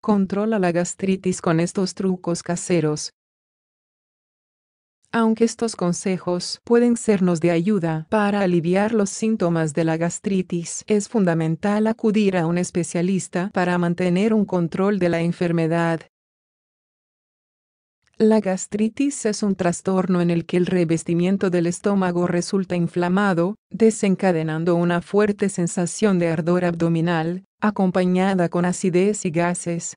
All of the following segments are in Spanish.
Controla la gastritis con estos trucos caseros. Aunque estos consejos pueden sernos de ayuda para aliviar los síntomas de la gastritis, es fundamental acudir a un especialista para mantener un control de la enfermedad. La gastritis es un trastorno en el que el revestimiento del estómago resulta inflamado, desencadenando una fuerte sensación de ardor abdominal, acompañada con acidez y gases.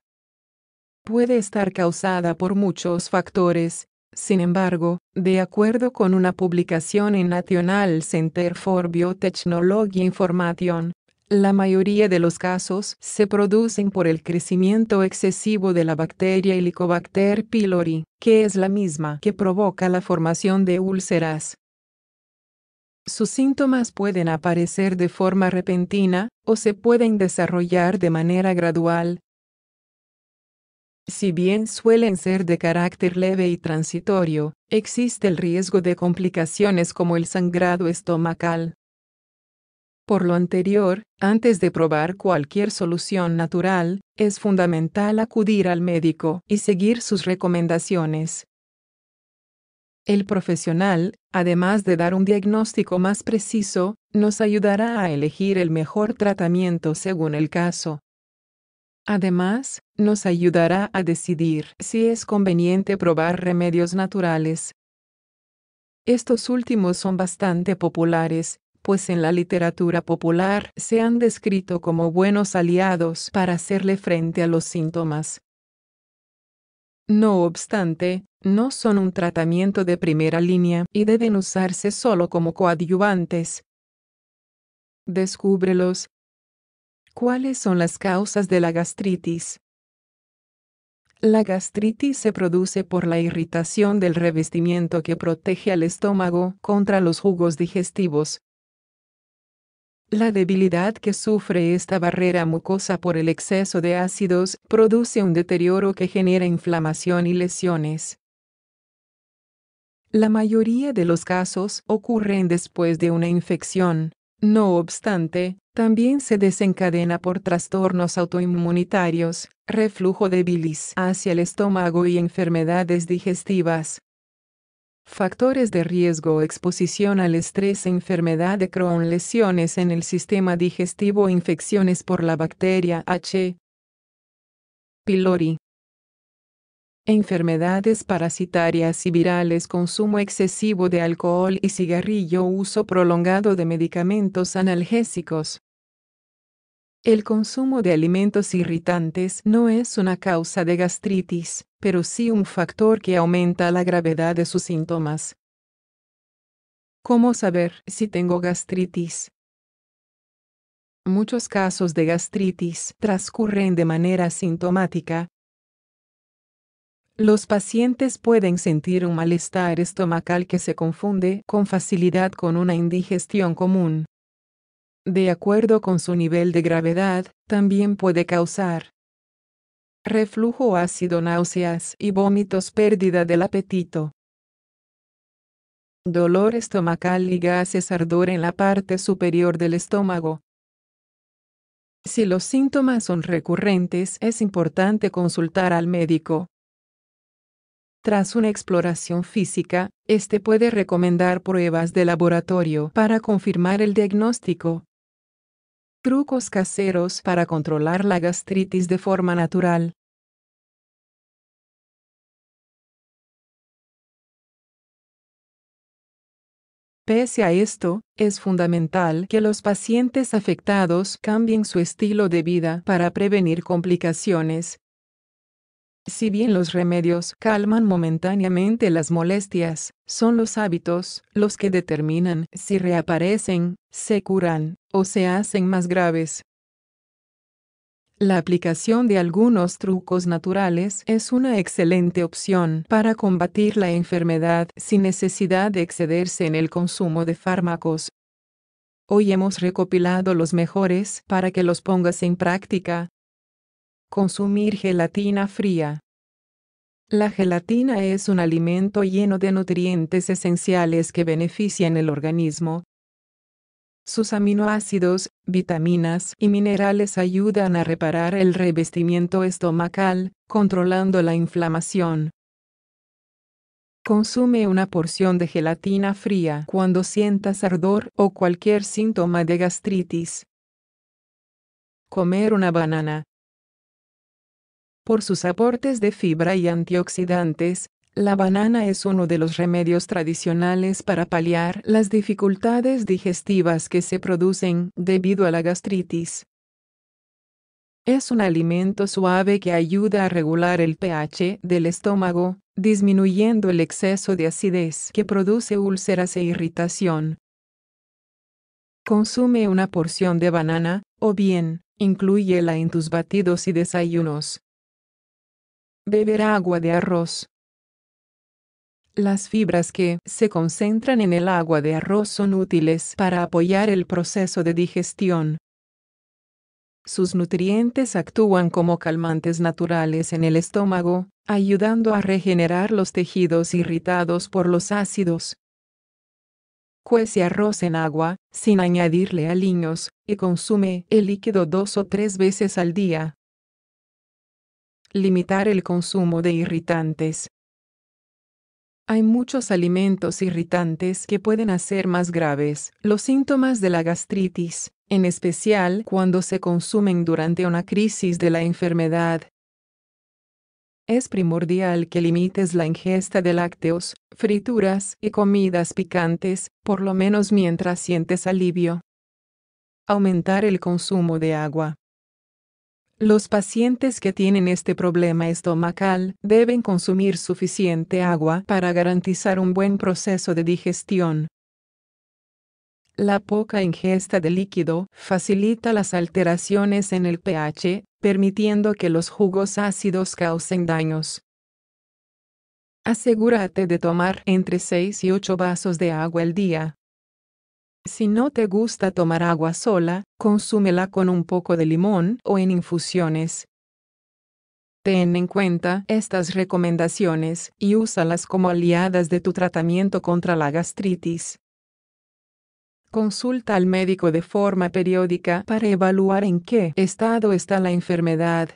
Puede estar causada por muchos factores, sin embargo, de acuerdo con una publicación en National Center for Biotechnology Information, la mayoría de los casos se producen por el crecimiento excesivo de la bacteria Helicobacter pylori, que es la misma que provoca la formación de úlceras. Sus síntomas pueden aparecer de forma repentina o se pueden desarrollar de manera gradual. Si bien suelen ser de carácter leve y transitorio, existe el riesgo de complicaciones como el sangrado estomacal, por lo anterior, antes de probar cualquier solución natural, es fundamental acudir al médico y seguir sus recomendaciones. El profesional, además de dar un diagnóstico más preciso, nos ayudará a elegir el mejor tratamiento según el caso. Además, nos ayudará a decidir si es conveniente probar remedios naturales. Estos últimos son bastante populares pues en la literatura popular se han descrito como buenos aliados para hacerle frente a los síntomas. No obstante, no son un tratamiento de primera línea y deben usarse solo como coadyuvantes. Descúbrelos. ¿Cuáles son las causas de la gastritis? La gastritis se produce por la irritación del revestimiento que protege al estómago contra los jugos digestivos. La debilidad que sufre esta barrera mucosa por el exceso de ácidos produce un deterioro que genera inflamación y lesiones. La mayoría de los casos ocurren después de una infección. No obstante, también se desencadena por trastornos autoinmunitarios, reflujo de bilis hacia el estómago y enfermedades digestivas. Factores de riesgo exposición al estrés, enfermedad de Crohn, lesiones en el sistema digestivo, infecciones por la bacteria H. pylori. Enfermedades parasitarias y virales, consumo excesivo de alcohol y cigarrillo, uso prolongado de medicamentos analgésicos. El consumo de alimentos irritantes no es una causa de gastritis, pero sí un factor que aumenta la gravedad de sus síntomas. ¿Cómo saber si tengo gastritis? Muchos casos de gastritis transcurren de manera sintomática. Los pacientes pueden sentir un malestar estomacal que se confunde con facilidad con una indigestión común de acuerdo con su nivel de gravedad, también puede causar reflujo ácido, náuseas y vómitos, pérdida del apetito, dolor estomacal y gases, ardor en la parte superior del estómago. Si los síntomas son recurrentes, es importante consultar al médico. Tras una exploración física, este puede recomendar pruebas de laboratorio para confirmar el diagnóstico. Trucos caseros para controlar la gastritis de forma natural. Pese a esto, es fundamental que los pacientes afectados cambien su estilo de vida para prevenir complicaciones, si bien los remedios calman momentáneamente las molestias, son los hábitos los que determinan si reaparecen, se curan o se hacen más graves. La aplicación de algunos trucos naturales es una excelente opción para combatir la enfermedad sin necesidad de excederse en el consumo de fármacos. Hoy hemos recopilado los mejores para que los pongas en práctica. Consumir gelatina fría. La gelatina es un alimento lleno de nutrientes esenciales que benefician el organismo. Sus aminoácidos, vitaminas y minerales ayudan a reparar el revestimiento estomacal, controlando la inflamación. Consume una porción de gelatina fría cuando sientas ardor o cualquier síntoma de gastritis. Comer una banana, por sus aportes de fibra y antioxidantes, la banana es uno de los remedios tradicionales para paliar las dificultades digestivas que se producen debido a la gastritis. Es un alimento suave que ayuda a regular el pH del estómago, disminuyendo el exceso de acidez que produce úlceras e irritación. Consume una porción de banana, o bien, incluyela en tus batidos y desayunos beber agua de arroz. Las fibras que se concentran en el agua de arroz son útiles para apoyar el proceso de digestión. Sus nutrientes actúan como calmantes naturales en el estómago, ayudando a regenerar los tejidos irritados por los ácidos. Cuece arroz en agua, sin añadirle aliños, y consume el líquido dos o tres veces al día. Limitar el consumo de irritantes. Hay muchos alimentos irritantes que pueden hacer más graves los síntomas de la gastritis, en especial cuando se consumen durante una crisis de la enfermedad. Es primordial que limites la ingesta de lácteos, frituras y comidas picantes, por lo menos mientras sientes alivio. Aumentar el consumo de agua. Los pacientes que tienen este problema estomacal deben consumir suficiente agua para garantizar un buen proceso de digestión. La poca ingesta de líquido facilita las alteraciones en el pH, permitiendo que los jugos ácidos causen daños. Asegúrate de tomar entre 6 y 8 vasos de agua al día. Si no te gusta tomar agua sola, consúmela con un poco de limón o en infusiones. Ten en cuenta estas recomendaciones y úsalas como aliadas de tu tratamiento contra la gastritis. Consulta al médico de forma periódica para evaluar en qué estado está la enfermedad